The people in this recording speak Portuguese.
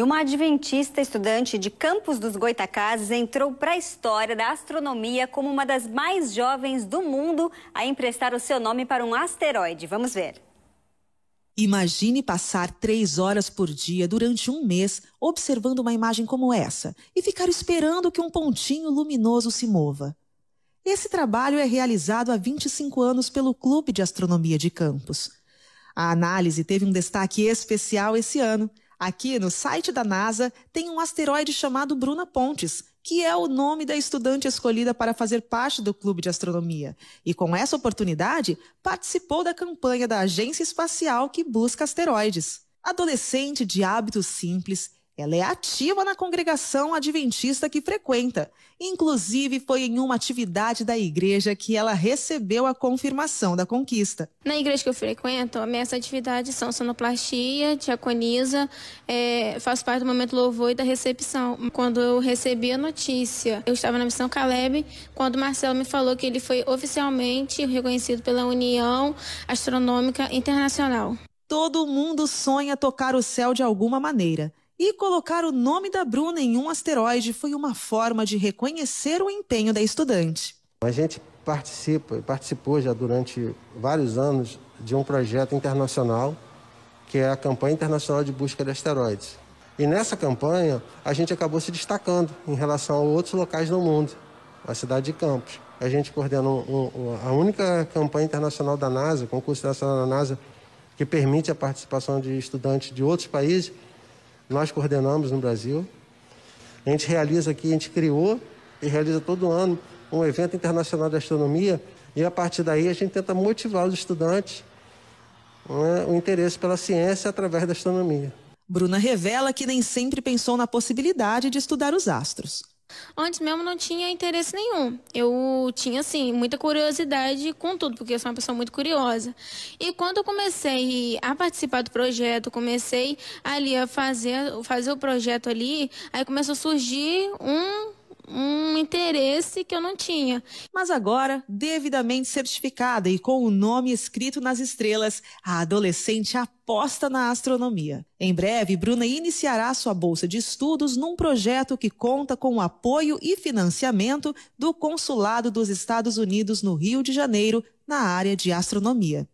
E uma adventista estudante de Campos dos Goitacazes entrou para a história da astronomia como uma das mais jovens do mundo a emprestar o seu nome para um asteroide. Vamos ver. Imagine passar três horas por dia durante um mês observando uma imagem como essa e ficar esperando que um pontinho luminoso se mova. Esse trabalho é realizado há 25 anos pelo Clube de Astronomia de Campos. A análise teve um destaque especial esse ano. Aqui no site da NASA tem um asteroide chamado Bruna Pontes, que é o nome da estudante escolhida para fazer parte do Clube de Astronomia. E com essa oportunidade, participou da campanha da Agência Espacial que busca asteroides. Adolescente de hábitos simples, ela é ativa na congregação adventista que frequenta. Inclusive, foi em uma atividade da igreja que ela recebeu a confirmação da conquista. Na igreja que eu frequento, as minhas atividades são sonoplastia, diaconisa, é, faço parte do momento louvor e da recepção. Quando eu recebi a notícia, eu estava na missão Caleb, quando o Marcelo me falou que ele foi oficialmente reconhecido pela União Astronômica Internacional. Todo mundo sonha tocar o céu de alguma maneira. E colocar o nome da Bruna em um asteroide foi uma forma de reconhecer o empenho da estudante. A gente participa e participou já durante vários anos de um projeto internacional que é a campanha internacional de busca de asteroides. E nessa campanha a gente acabou se destacando em relação a outros locais do mundo, a cidade de Campos. A gente coordenou um, um, a única campanha internacional da NASA, concurso internacional da NASA, que permite a participação de estudantes de outros países nós coordenamos no Brasil. A gente realiza aqui, a gente criou e realiza todo ano um evento internacional de astronomia e a partir daí a gente tenta motivar os estudantes né, o interesse pela ciência através da astronomia. Bruna revela que nem sempre pensou na possibilidade de estudar os astros. Antes mesmo não tinha interesse nenhum. Eu tinha, assim, muita curiosidade com tudo, porque eu sou uma pessoa muito curiosa. E quando eu comecei a participar do projeto, comecei ali a fazer, fazer o projeto ali, aí começou a surgir um um interesse que eu não tinha. Mas agora, devidamente certificada e com o nome escrito nas estrelas, a adolescente aposta na astronomia. Em breve, Bruna iniciará sua bolsa de estudos num projeto que conta com o apoio e financiamento do Consulado dos Estados Unidos no Rio de Janeiro, na área de astronomia.